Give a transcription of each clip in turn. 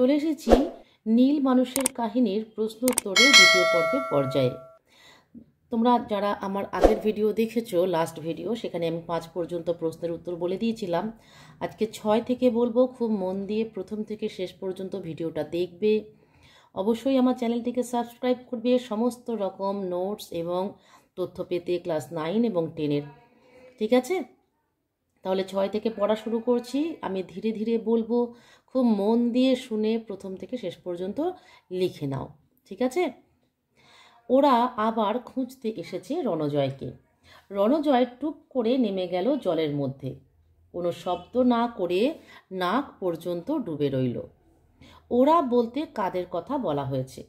চলে এসেছি নীল মানুষের কাহিনীর প্রশ্ন উত্তরের দ্বিতীয় পর্বের পর্যায়ে তোমরা যারা আমার আগের ভিডিও দেখেছো লাস্ট ভিডিও সেখানে আমি পাঁচ পর্যন্ত প্রশ্নের উত্তর বলে দিয়েছিলাম আজকে ছয় থেকে বলবো খুব মন দিয়ে প্রথম থেকে শেষ পর্যন্ত ভিডিওটা দেখবে অবশ্যই আমার চ্যানেলটিকে সাবস্ক্রাইব করবে সমস্ত রকম নোটস এবং তথ্য পেতে ক্লাস নাইন এবং টেনের ঠিক আছে তাহলে ছয় থেকে পড়া শুরু করছি আমি ধীরে ধীরে বলবো খুব মন দিয়ে শুনে প্রথম থেকে শেষ পর্যন্ত লিখে নাও ঠিক আছে ওরা আবার খুঁজতে এসেছে রণজয়কে রণজয় টুপ করে নেমে গেল জলের মধ্যে কোনো শব্দ না করে নাক পর্যন্ত ডুবে রইল ওরা বলতে কাদের কথা বলা হয়েছে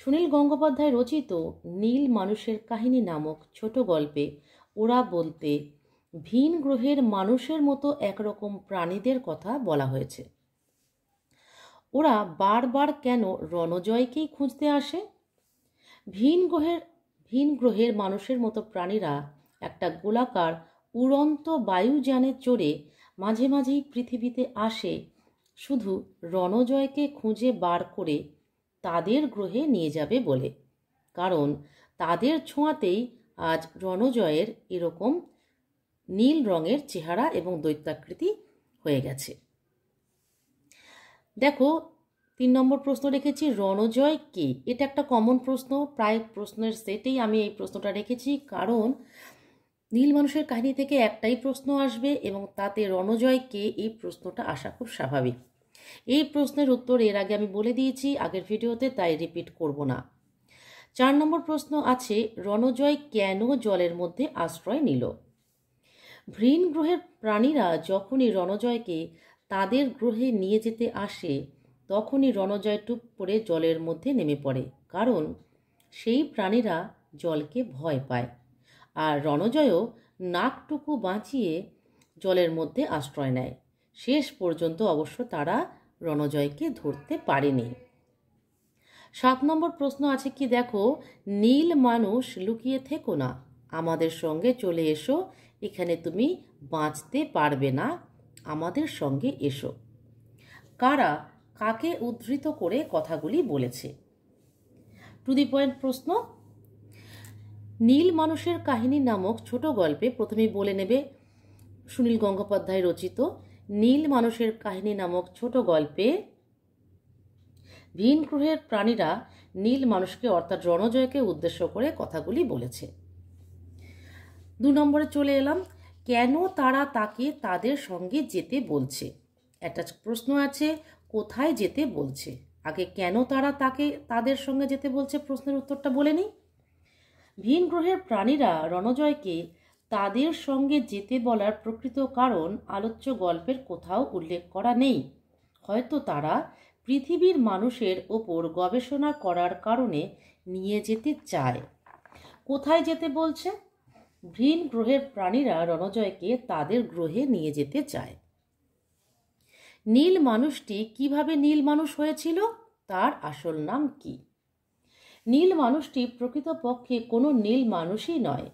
সুনীল গঙ্গোপাধ্যায় রচিত নীল মানুষের কাহিনী নামক ছোট গল্পে ওরা বলতে ভিন গ্রহের মানুষের মতো একরকম প্রাণীদের কথা বলা হয়েছে ওরা বারবার কেন রণজয়কেই খুঁজতে আসে ভিন গ্রহের ভিন গ্রহের মানুষের মতো প্রাণীরা একটা গোলাকার উড়ন্ত বায়ুযানে চড়ে মাঝে মাঝেই পৃথিবীতে আসে শুধু রণজয়কে খুঁজে বার করে তাদের গ্রহে নিয়ে যাবে বলে কারণ তাদের ছোঁয়াতেই আজ রণজয়ের এরকম নীল রঙের চেহারা এবং দৈত্যাকৃতি হয়ে গেছে দেখো তিন নম্বর প্রশ্ন রেখেছি রণজয় কে এটা একটা কমন প্রশ্ন প্রায় প্রশ্নের সেটেই আমি এই প্রশ্নটা রেখেছি কারণ নীল মানুষের কাহিনী থেকে একটাই প্রশ্ন আসবে এবং তাতে রণজয় কে এই প্রশ্নটা আসা খুব স্বাভাবিক এই প্রশ্নের উত্তর এর আগে আমি বলে দিয়েছি আগের ভিডিওতে তাই রিপিট করব না চার নম্বর প্রশ্ন আছে রণজয় কেন জলের মধ্যে আশ্রয় নিল ভ্রীণ গ্রহের প্রাণীরা যখনই রণজয়কে তাদের গ্রহে নিয়ে যেতে আসে তখনই রণজয় টুপ করে জলের মধ্যে নেমে পড়ে কারণ সেই প্রাণীরা জলকে ভয় পায় আর রণজয়ও নাকটুকু বাঁচিয়ে জলের মধ্যে আশ্রয় নেয় শেষ পর্যন্ত অবশ্য তারা রণজয়কে ধরতে পারেনি সাত নম্বর প্রশ্ন আছে কি দেখো নীল মানুষ লুকিয়ে থেকো না আমাদের সঙ্গে চলে এসো এখানে তুমি বাঁচতে পারবে না আমাদের সঙ্গে এসো কারা কাকে উদ্ধৃত করে কথাগুলি বলেছে টু দি পয়েন্ট প্রশ্ন নীল মানুষের কাহিনী নামক ছোট গল্পে প্রথমেই বলে নেবে সুনীল গঙ্গোপাধ্যায় রচিত নীল মানুষের কাহিনী নামক ছোট গল্পে ভিন গ্রহের প্রাণীরা নীল মানুষকে অর্থাৎ রণজয়কে উদ্দেশ্য করে কথাগুলি বলেছে দু নম্বরে চলে এলাম কেন তারা তাকে তাদের সঙ্গে যেতে বলছে একটা প্রশ্ন আছে কোথায় যেতে বলছে আগে কেন তারা তাকে তাদের সঙ্গে যেতে বলছে প্রশ্নের উত্তরটা বলে নিই ভিন গ্রহের প্রাণীরা রণজয়কে তাদের সঙ্গে যেতে বলার প্রকৃত কারণ আলোচ্য গল্পের কোথাও উল্লেখ করা নেই হয়তো তারা পৃথিবীর মানুষের ওপর গবেষণা করার কারণে নিয়ে যেতে চায় কোথায় যেতে বলছে ভিন গ্রহের প্রাণীরা রণজয়কে তাদের গ্রহে নিয়ে যেতে চায় নীল মানুষটি কিভাবে নীল মানুষ হয়েছিল তার আসল নাম কি নীল মানুষটি প্রকৃতপক্ষে কোনো নীল মানুষই নয়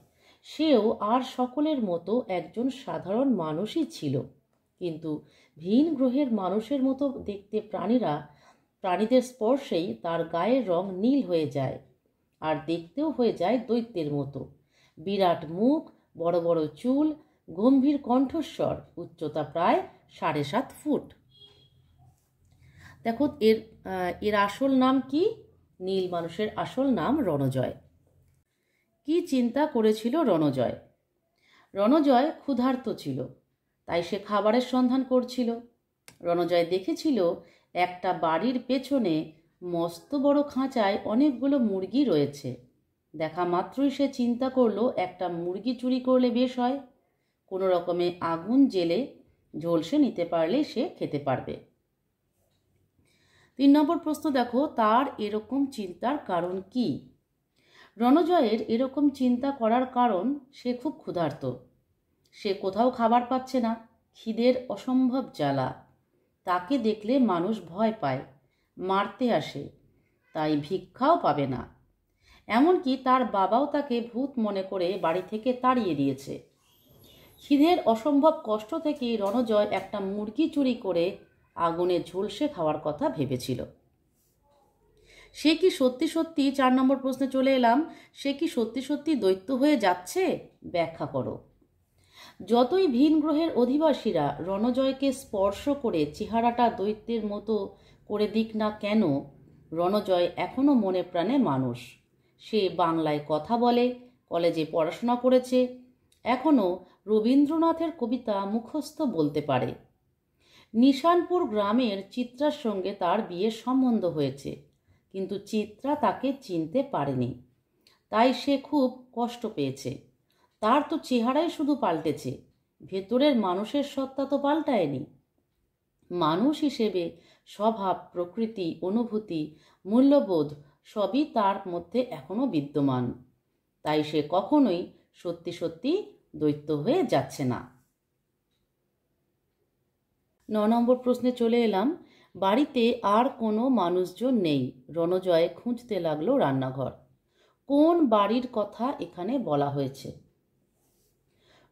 সেও আর সকলের মতো একজন সাধারণ মানুষই ছিল কিন্তু ভিন গ্রহের মানুষের মতো দেখতে প্রাণীরা প্রাণীদের স্পর্শেই তার গায়ের রং নীল হয়ে যায় আর দেখতেও হয়ে যায় দৈত্যের মতো বিরাট মুখ বড় বড় চুল গম্ভীর কণ্ঠস্বর উচ্চতা প্রায় সাড়ে সাত ফুট দেখো এর এর আসল নাম কি নীল মানুষের আসল নাম রণজয় কি চিন্তা করেছিল রণজয় রণজয় ক্ষুধার্ত ছিল তাই সে খাবারের সন্ধান করছিল রণজয় দেখেছিল একটা বাড়ির পেছনে মস্ত বড় খাঁচায় অনেকগুলো মুরগি রয়েছে দেখা মাত্রই সে চিন্তা করলো একটা মুরগি চুরি করলে বেশ হয় কোনো রকমে আগুন জেলে ঝলসে নিতে পারলে সে খেতে পারবে তিন নম্বর প্রশ্ন দেখো তার এরকম চিন্তার কারণ কি রণজয়ের এরকম চিন্তা করার কারণ সে খুব ক্ষুধার্ত সে কোথাও খাবার পাচ্ছে না খিদের অসম্ভব জ্বালা তাকে দেখলে মানুষ ভয় পায় মারতে আসে তাই ভিক্ষাও পাবে না এমনকি তার বাবাও তাকে ভূত মনে করে বাড়ি থেকে তাড়িয়ে দিয়েছে খিদের অসম্ভব কষ্ট থেকে রণজয় একটা মুরগি চুরি করে আগুনে ঝলসে খাওয়ার কথা ভেবেছিল সে কি সত্যি সত্যি চার নম্বর প্রশ্নে চলে এলাম সে কি সত্যি সত্যি দৈত্য হয়ে যাচ্ছে ব্যাখ্যা করো যতই ভিন গ্রহের অধিবাসীরা রণজয়কে স্পর্শ করে চেহারাটা দৈত্যের মতো করে দিক না কেন রণজয় এখনও মনে প্রাণে মানুষ সে বাংলায় কথা বলে কলেজে পড়াশোনা করেছে এখনও রবীন্দ্রনাথের কবিতা মুখস্থ বলতে পারে নিশানপুর গ্রামের চিত্রার সঙ্গে তার বিয়ের সম্বন্ধ হয়েছে কিন্তু চিত্রা তাকে চিনতে পারেনি তাই সে খুব কষ্ট পেয়েছে তার তো চেহারাই শুধু পাল্টেছে ভেতরের মানুষের সত্তা তো পাল্টায়নি মানুষ হিসেবে স্বভাব প্রকৃতি অনুভূতি মূল্যবোধ সবই তার মধ্যে এখনও বিদ্যমান তাই সে কখনোই সত্যি সত্যি দৈত্য হয়ে যাচ্ছে না ন নম্বর প্রশ্নে চলে এলাম বাড়িতে আর কোনো মানুষজন নেই রণজয় খুঁজতে লাগলো রান্নাঘর কোন বাড়ির কথা এখানে বলা হয়েছে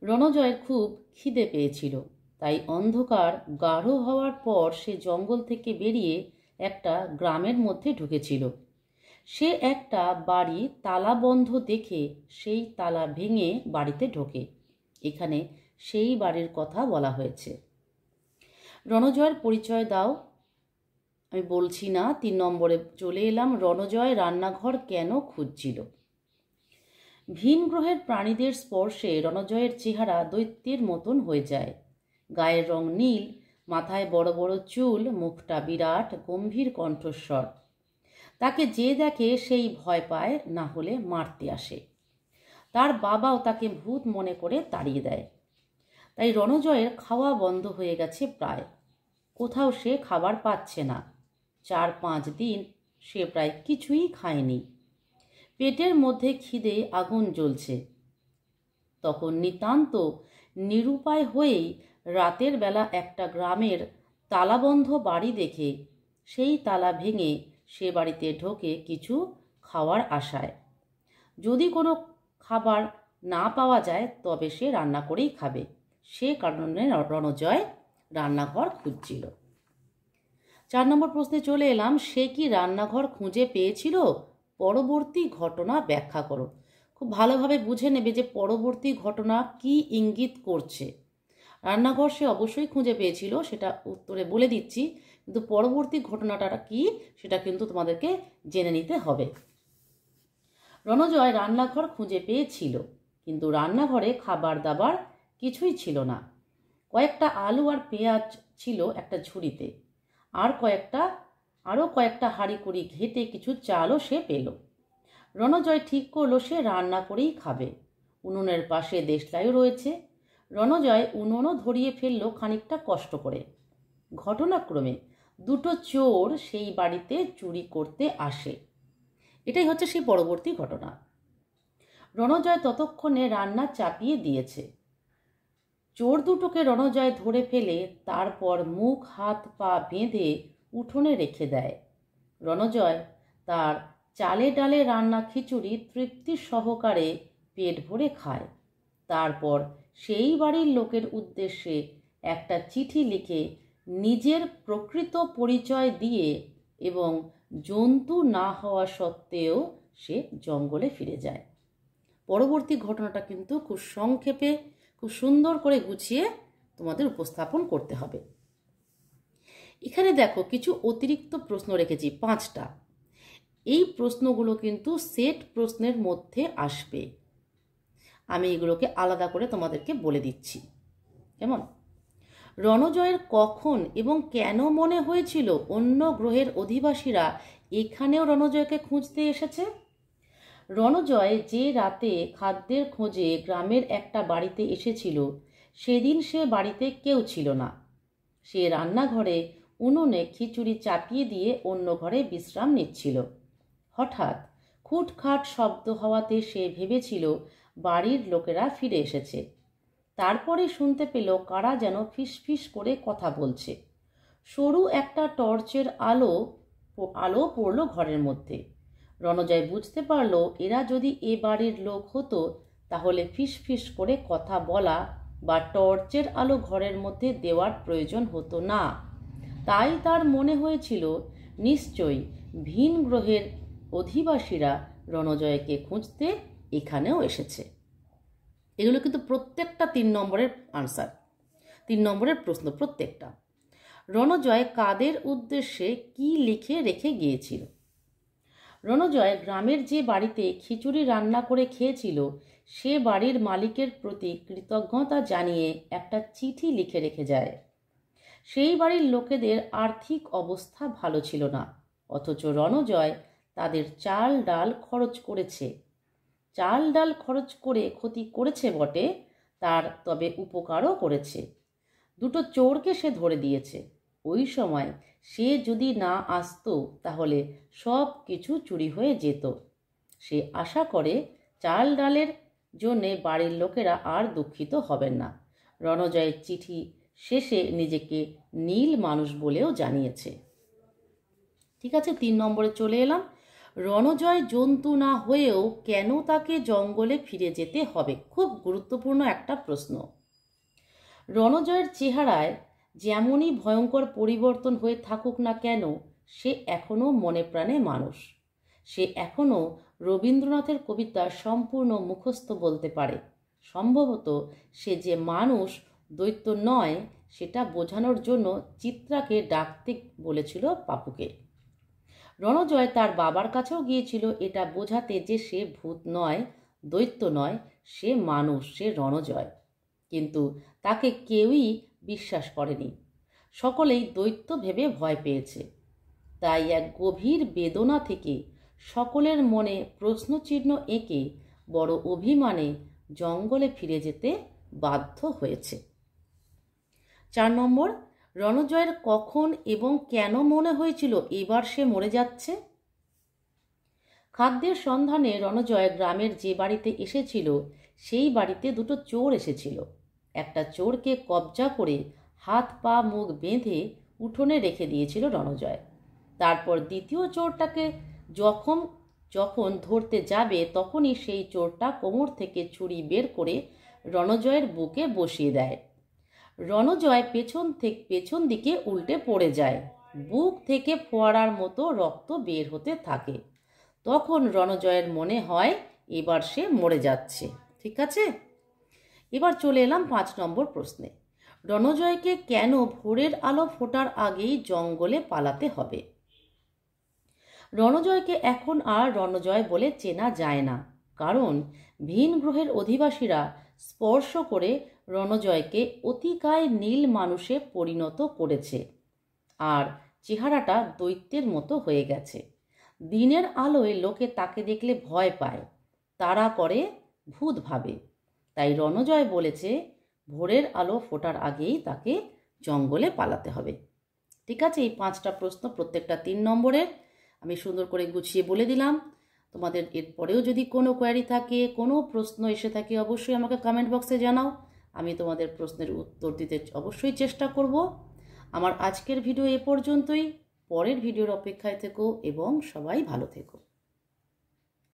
রণজয়ের খুব খিদে পেয়েছিল তাই অন্ধকার গাঢ় হওয়ার পর সে জঙ্গল থেকে বেরিয়ে একটা গ্রামের মধ্যে ঢুকেছিল সে একটা বাড়ি তালা বন্ধ দেখে সেই তালা ভেঙে বাড়িতে ঢোকে এখানে সেই বাড়ির কথা বলা হয়েছে রণজয়ের পরিচয় দাও আমি বলছি না তিন নম্বরে চলে এলাম রণজয় রান্নাঘর কেন খুঁজছিল ভিন গ্রহের প্রাণীদের স্পর্শে রণজয়ের চেহারা দৈত্যের মতন হয়ে যায় গায়ের রং নীল মাথায় বড় বড় চুল মুখটা বিরাট গম্ভীর কণ্ঠস্বর তাকে যে দেখে সেই ভয় পায় না হলে মারতে আসে তার বাবাও তাকে ভূত মনে করে তাড়িয়ে দেয় তাই রণজয়ের খাওয়া বন্ধ হয়ে গেছে প্রায় কোথাও সে খাবার পাচ্ছে না চার পাঁচ দিন সে প্রায় কিছুই খায়নি পেটের মধ্যে খিদে আগুন জ্বলছে তখন নিতান্ত নিরুপায় হয়েই রাতের বেলা একটা গ্রামের তালাবন্ধ বাড়ি দেখে সেই তালা ভেঙে সে বাড়িতে ঢোকে কিছু খাওয়ার আশায় যদি কোনো খাবার না পাওয়া যায় তবে সে রান্না করেই খাবে সে কারণে রণজয় রান্নাঘর খুঁজছিল চার নম্বর প্রশ্নে চলে এলাম সে কি রান্নাঘর খুঁজে পেয়েছিল পরবর্তী ঘটনা ব্যাখ্যা করো খুব ভালোভাবে বুঝে নেবে যে পরবর্তী ঘটনা কি ইঙ্গিত করছে রান্নাঘর সে অবশ্যই খুঁজে পেয়েছিল সেটা উত্তরে বলে দিচ্ছি কিন্তু পরবর্তী ঘটনাটা কি সেটা কিন্তু তোমাদেরকে জেনে নিতে হবে রণজয় রান্নাঘর খুঁজে পেয়েছিল কিন্তু রান্নাঘরে খাবার দাবার কিছুই ছিল না কয়েকটা আলু আর পেঁয়াজ ছিল একটা ঝুড়িতে আর কয়েকটা আরও কয়েকটা হাঁড়িকুড়ি ঘেটে কিছু চালও সে পেল রণজয় ঠিক করলো সে রান্না করেই খাবে উনুনের পাশে দেশলাইও রয়েছে রণজয় উনুনও ধরিয়ে ফেললো খানিকটা কষ্ট করে ঘটনাক্রমে দুটো চোর সেই বাড়িতে চুরি করতে আসে এটাই হচ্ছে সেই পরবর্তী ঘটনা রণজয় ততক্ষণে রান্না চাপিয়ে দিয়েছে চোর দুটোকে রণজয় ধরে ফেলে তারপর মুখ হাত পা বেঁধে উঠোনে রেখে দেয় রণজয় তার চালে ডালে রান্না খিচুড়ি তৃপ্তি সহকারে পেট ভরে খায় তারপর সেই বাড়ির লোকের উদ্দেশ্যে একটা চিঠি লিখে নিজের প্রকৃত পরিচয় দিয়ে এবং জন্তু না হওয়া সত্ত্বেও সে জঙ্গলে ফিরে যায় পরবর্তী ঘটনাটা কিন্তু খুব সংক্ষেপে খুব সুন্দর করে গুছিয়ে তোমাদের উপস্থাপন করতে হবে এখানে দেখো কিছু অতিরিক্ত প্রশ্ন রেখেছি পাঁচটা এই প্রশ্নগুলো কিন্তু সেট প্রশ্নের মধ্যে আসবে আমি এগুলোকে আলাদা করে তোমাদেরকে বলে দিচ্ছি কেমন রণজয়ের কখন এবং কেন মনে হয়েছিল অন্য গ্রহের অধিবাসীরা এখানেও রণজয়কে খুঁজতে এসেছে রণজয় যে রাতে খাদ্যের খোঁজে গ্রামের একটা বাড়িতে এসেছিল সেদিন সে বাড়িতে কেউ ছিল না সে রান্নাঘরে উনুনে খিচুড়ি চাপিয়ে দিয়ে অন্য ঘরে বিশ্রাম নিচ্ছিল হঠাৎ খুটখাট শব্দ হওয়াতে সে ভেবেছিল বাড়ির লোকেরা ফিরে এসেছে তারপরে শুনতে পেল কারা যেন ফিস করে কথা বলছে সরু একটা টর্চের আলো আলো পড়ল ঘরের মধ্যে রণজয় বুঝতে পারল এরা যদি এ বাড়ির লোক হতো তাহলে ফিস ফিস করে কথা বলা বা টর্চের আলো ঘরের মধ্যে দেওয়ার প্রয়োজন হতো না তাই তার মনে হয়েছিল নিশ্চয়ই ভিন গ্রহের অধিবাসীরা রণজয়কে খুঁজতে এখানেও এসেছে এগুলো কিন্তু প্রত্যেকটা তিন নম্বরের আনসার তিন নম্বরের প্রশ্ন প্রত্যেকটা রণজয় কাদের উদ্দেশ্যে কি লিখে রেখে গিয়েছিল রণজয় গ্রামের যে বাড়িতে খিচুড়ি রান্না করে খেয়েছিল সে বাড়ির মালিকের প্রতি কৃতজ্ঞতা জানিয়ে একটা চিঠি লিখে রেখে যায় সেই বাড়ির লোকেদের আর্থিক অবস্থা ভালো ছিল না অথচ রণজয় তাদের চাল ডাল খরচ করেছে চাল ডাল খরচ করে ক্ষতি করেছে বটে তার তবে উপকারও করেছে দুটো চোরকে সে ধরে দিয়েছে ওই সময় সে যদি না আসতো তাহলে সব কিছু চুরি হয়ে যেত সে আশা করে চাল ডালের জন্যে বাড়ির লোকেরা আর দুঃখিত হবেন না রণজয়ের চিঠি শেষে নিজেকে নীল মানুষ বলেও জানিয়েছে ঠিক আছে তিন নম্বরে চলে এলাম রণজয় জন্তু না হয়েও কেন তাকে জঙ্গলে ফিরে যেতে হবে খুব গুরুত্বপূর্ণ একটা প্রশ্ন রণজয়ের চেহারায় যেমনই ভয়ঙ্কর পরিবর্তন হয়ে থাকুক না কেন সে এখনও মনে প্রাণে মানুষ সে এখনও রবীন্দ্রনাথের কবিতা সম্পূর্ণ মুখস্থ বলতে পারে সম্ভবত সে যে মানুষ দৈত্য নয় সেটা বোঝানোর জন্য চিত্রাকে ডাকতে বলেছিল পাপুকে রণজয় তার বাবার কাছেও গিয়েছিল এটা বোঝাতে যে সে ভূত নয় দৈত্য নয় সে মানুষ সে রণজয় কিন্তু তাকে কেউই বিশ্বাস করেনি সকলেই দৈত্য ভেবে ভয় পেয়েছে তাই এক গভীর বেদনা থেকে সকলের মনে প্রশ্নচিহ্ন এঁকে বড় অভিমানে জঙ্গলে ফিরে যেতে বাধ্য হয়েছে চার নম্বর রণজয়ের কখন এবং কেন মনে হয়েছিল এবার সে মরে যাচ্ছে খাদ্যের সন্ধানে রণজয় গ্রামের যে বাড়িতে এসেছিল সেই বাড়িতে দুটো চোর এসেছিল একটা চোরকে কবজা করে হাত পা মুখ বেঁধে উঠোনে রেখে দিয়েছিল রণজয় তারপর দ্বিতীয় চোরটাকে যখন যখন ধরতে যাবে তখনই সেই চোরটা কোমর থেকে ছুরি বের করে রণজয়ের বুকে বসিয়ে দেয় রণজয় পেছন থেকে পেছন দিকে উল্টে পড়ে যায় বুক থেকে ফোয়ারার মতো রক্ত বের হতে থাকে তখন রণজয়ের মনে হয় এবার সে মরে যাচ্ছে ঠিক আছে এবার চলে এলাম পাঁচ নম্বর প্রশ্নে রণজয়কে কেন ভোরের আলো ফোটার আগেই জঙ্গলে পালাতে হবে রণজয়কে এখন আর রণজয় বলে চেনা যায় না কারণ ভিন গ্রহের অধিবাসীরা স্পর্শ করে রণজয়কে অতিকায় নীল মানুষে পরিণত করেছে আর চেহারাটা দৈত্যের মতো হয়ে গেছে দিনের আলোয় লোকে তাকে দেখলে ভয় পায় তারা করে ভূত ভাবে তাই রণজয় বলেছে ভোরের আলো ফোটার আগেই তাকে জঙ্গলে পালাতে হবে ঠিক আছে এই পাঁচটা প্রশ্ন প্রত্যেকটা তিন নম্বরের আমি সুন্দর করে গুছিয়ে বলে দিলাম তোমাদের এরপরেও যদি কোনো কোয়ারি থাকে কোনো প্রশ্ন এসে থাকে অবশ্যই আমাকে কমেন্ট বক্সে জানাও আমি তোমাদের প্রশ্নের উত্তর দিতে অবশ্যই চেষ্টা করব আমার আজকের ভিডিও এ পর্যন্তই পরের ভিডিওর অপেক্ষায় থেকো এবং সবাই ভালো থেকো